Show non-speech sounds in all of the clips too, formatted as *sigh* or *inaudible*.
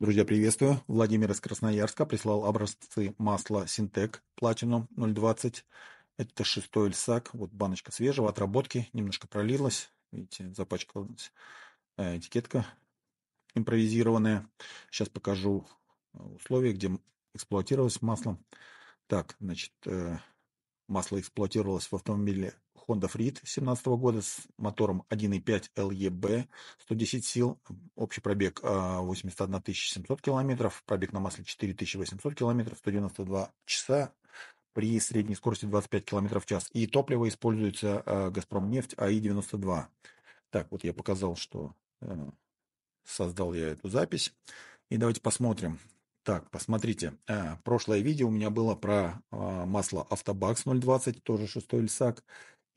Друзья, приветствую. Владимир из Красноярска прислал образцы масла Синтек Platinum 020. Это шестой льсак. Вот баночка свежего, отработки. Немножко пролилась. Видите, запачкалась э, этикетка импровизированная. Сейчас покажу э, условия, где эксплуатировалось масло. Так, значит, э, масло эксплуатировалось в автомобиле Honda Freed 2017 года с мотором 1.5 LEB, 110 сил, общий пробег 81 а, 700 километров, пробег на масле 4800 километров, 192 часа при средней скорости 25 километров в час. И топливо используется а, Газпром нефть аи АИ-92. Так, вот я показал, что э, создал я эту запись. И давайте посмотрим. Так, посмотрите, а, прошлое видео у меня было про масло Автобакс 020, тоже шестой льсак.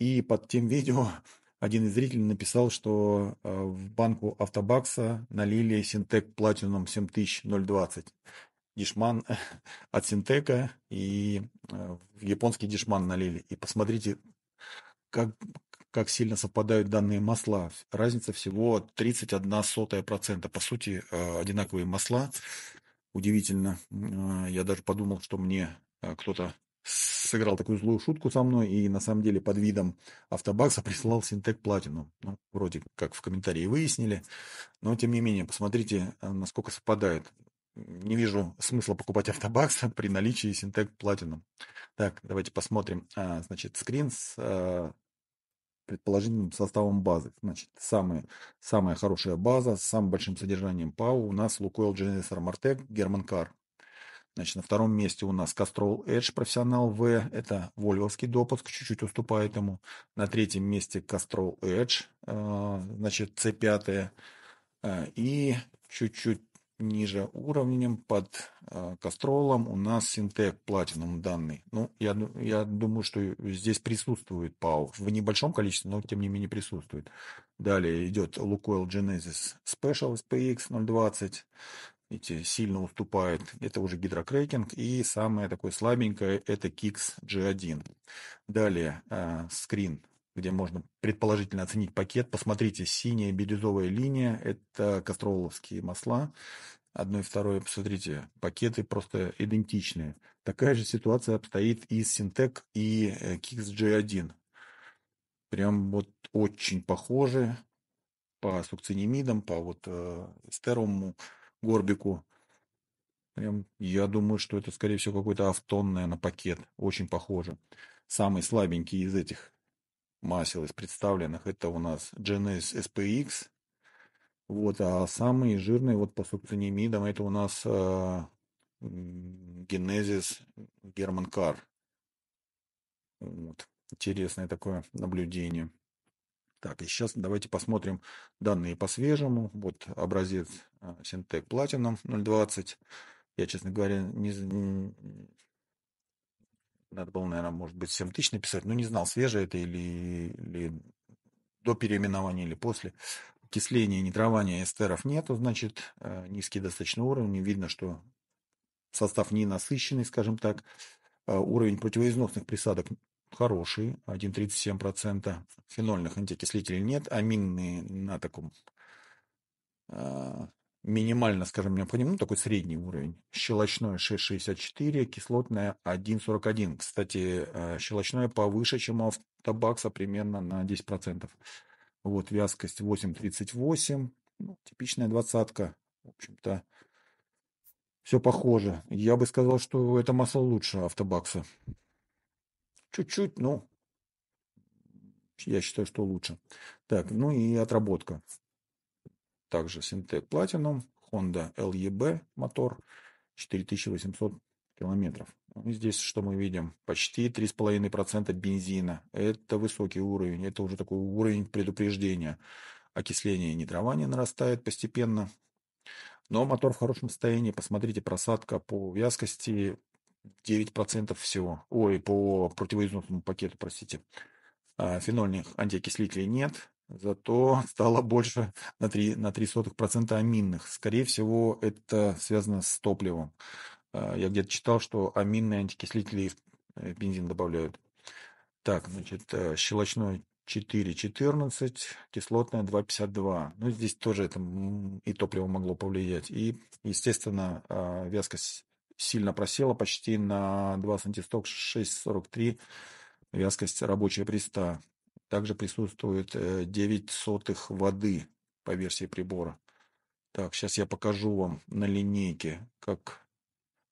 И под тем видео *laughs* один из зрителей написал, что э, в банку автобакса налили Синтек Платинум 7020. дешман *laughs* от Синтека и э, японский дешман налили. И посмотрите, как, как сильно совпадают данные масла. Разница всего 31 сотая процента. По сути, э, одинаковые масла. Удивительно. Я даже подумал, что мне кто-то сыграл такую злую шутку со мной и на самом деле под видом автобакса *laughs* прислал Синтек Платину. Ну, вроде как в комментарии выяснили, но тем не менее, посмотрите, э, насколько совпадает. Не вижу смысла покупать автобакса *laughs* при наличии Синтек Платину. Так, давайте посмотрим. А, значит, скрин с а, предположительным составом базы. Значит, самая самая хорошая база с самым большим содержанием ПАУ у нас Лукойл Genesis Armortec Германкар. Значит, на втором месте у нас Castrol Edge профессионал V это вольвовский допуск, чуть-чуть уступает ему. На третьем месте Castrol Edge, э, значит, C5. Э, и чуть-чуть ниже уровнем под э, Кастролом у нас Syntec Platinum данный. Ну, я, я думаю, что здесь присутствует пау В небольшом количестве, но тем не менее присутствует. Далее идет Lukoil Genesis Special SPX 020 эти сильно уступает, это уже гидрокрекинг. И самое такое слабенькое – это Kix G1. Далее э, скрин, где можно предположительно оценить пакет. Посмотрите, синяя бирюзовая линия – это кастроловские масла. Одно и второе, посмотрите, пакеты просто идентичные. Такая же ситуация обстоит и с Syntec, и Kix э, G1. Прям вот очень похожи по сукцинимидам, по вот э, эстеровому Горбику. Прям, я думаю, что это, скорее всего, какой-то автон, наверное, пакет. Очень похоже. Самый слабенький из этих масел, из представленных, это у нас GNS SPX. Вот, а самый жирный вот по субцинемидам, это у нас э, Genesis German Car. Вот. Интересное такое наблюдение. Так, и сейчас давайте посмотрим данные по свежему. Вот образец а, Syntec Platinum 0.20. Я, честно говоря, не... Надо было, наверное, может быть, 7 тысяч написать, но не знал, свежее это или, или до переименования, или после. Окисления, нитрования эстеров нету, значит, а, низкий достаточно уровень. Видно, что состав не насыщенный, скажем так. А, уровень противоизносных присадок хороший, 1,37%. Фенольных антиокислителей нет, аминные на таком э, минимально, скажем, необходимом, ну, такой средний уровень. Щелочное 6,64, кислотное 1,41. Кстати, э, щелочное повыше, чем у автобакса примерно на 10%. Вот вязкость 8,38, ну, типичная двадцатка, в общем-то, все похоже. Я бы сказал, что это масло лучше автобакса чуть-чуть, ну, я считаю, что лучше. Так, ну и отработка. Также Syntec Platinum, Honda LEB мотор, 4800 километров. Ну, здесь, что мы видим, почти 3,5% бензина. Это высокий уровень, это уже такой уровень предупреждения. Окисление нитрования нарастает постепенно. Но мотор в хорошем состоянии. Посмотрите, просадка по вязкости 9% всего. Ой, по противоизнутому пакету, простите. А, фенольных антиокислителей нет, зато *laughs* стало больше на 3, на процента аминных. Скорее всего, это связано с топливом. А, я где-то читал, что аминные антикислители в э, бензин добавляют. Так, значит, э, щелочной 4,14, кислотная 2,52. Ну, здесь тоже это и топливо могло повлиять. И, естественно, а, вязкость сильно просела почти на 2 сантисток 6,43 вязкость рабочая приста. Также присутствует 9 э, сотых воды по версии прибора. Так, сейчас я покажу вам на линейке, как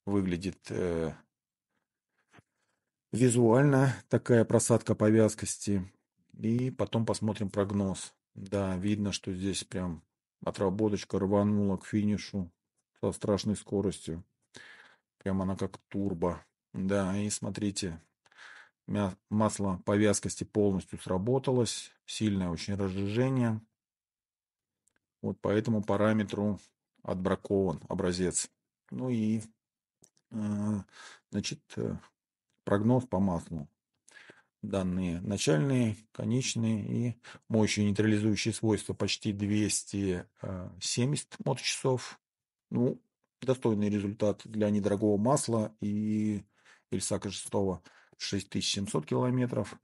выглядит э, визуально такая просадка по вязкости. И потом посмотрим прогноз. Да, видно, что здесь прям отработочка рванула к финишу со страшной скоростью. Прям она как турбо. Да, и смотрите, масло по вязкости полностью сработалось. Сильное очень разжижение. Вот по этому параметру отбракован образец. Ну и, э, значит, э, прогноз по маслу. Данные начальные, конечные и моющие нейтрализующие свойства почти 270 э, моточасов. Ну, достойный результат для недорогого масла и Ильсака 6 6700 километров.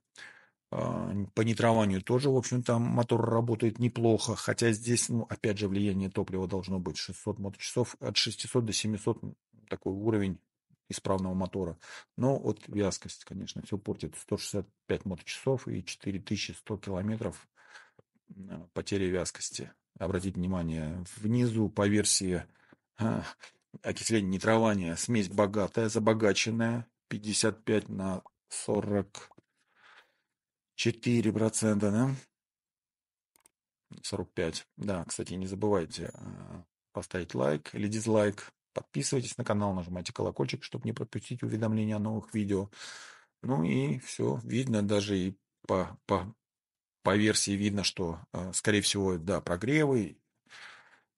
А, по нитрованию тоже, в общем-то, мотор работает неплохо, хотя здесь, ну, опять же, влияние топлива должно быть 600 моточасов, от 600 до 700 такой уровень исправного мотора. Но вот вязкость, конечно, все портит. 165 моточасов и 4100 километров а, потери вязкости. Обратите внимание, внизу по версии окисление нитрования, смесь богатая, забогаченная, 55 на 44 процента, да? 45. Да, кстати, не забывайте э, поставить лайк или дизлайк. Подписывайтесь на канал, нажимайте колокольчик, чтобы не пропустить уведомления о новых видео. Ну и все видно, даже и по, по, по версии видно, что, э, скорее всего, да, прогревы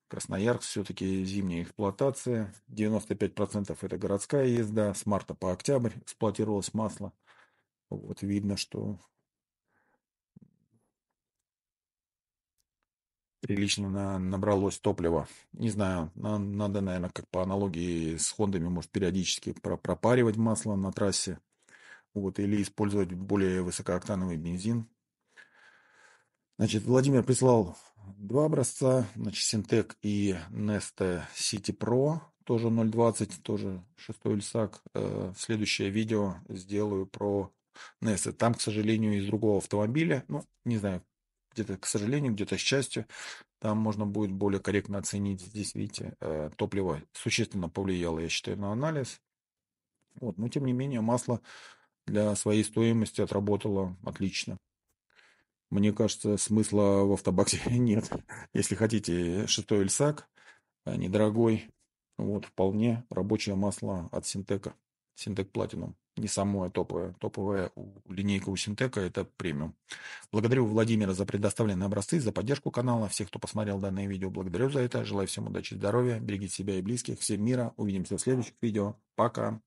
Красноярск все-таки зимняя эксплуатация, 95% это городская езда, с марта по октябрь эксплуатировалось масло. Вот видно, что прилично на, набралось топлива. Не знаю, на, надо, наверное, как по аналогии с Хондами, может, периодически про пропаривать масло на трассе. Вот, или использовать более высокооктановый бензин. Значит, Владимир прислал Два образца, значит, Синтек и Nesta City Pro, тоже 0.20, тоже шестой ульсак. Э, следующее видео сделаю про Nesta. Там, к сожалению, из другого автомобиля, ну, не знаю, где-то, к сожалению, где-то счастью, там можно будет более корректно оценить. Здесь, видите, э, топливо существенно повлияло, я считаю, на анализ. Вот, но тем не менее масло для своей стоимости отработало отлично. Мне кажется, смысла в автобаксе *laughs* нет. Если хотите шестой Эльсак, а недорогой, вот, вполне рабочее масло от Синтека. Синтек Платинум. Не самое топовое. Топовая линейка у Синтека – это премиум. Благодарю Владимира за предоставленные образцы, за поддержку канала. Всех, кто посмотрел данное видео, благодарю за это. Желаю всем удачи, здоровья, берегите себя и близких. Всем мира. Увидимся в следующих видео. Пока.